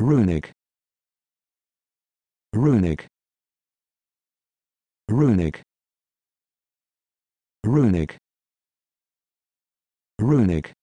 runic runic runic runic runic